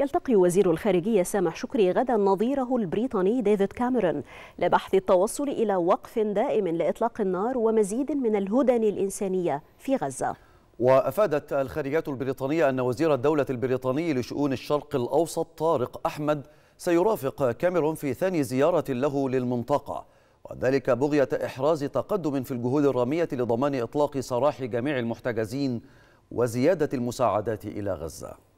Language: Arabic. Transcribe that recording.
يلتقي وزير الخارجية سامح شكري غدا نظيره البريطاني ديفيد كاميرون لبحث التوصل إلى وقف دائم لإطلاق النار ومزيد من الهدن الإنسانية في غزة وأفادت الخارجية البريطانية أن وزير الدولة البريطاني لشؤون الشرق الأوسط طارق أحمد سيرافق كاميرون في ثاني زيارة له للمنطقة وذلك بغية إحراز تقدم في الجهود الرامية لضمان إطلاق سراح جميع المحتجزين وزيادة المساعدات إلى غزة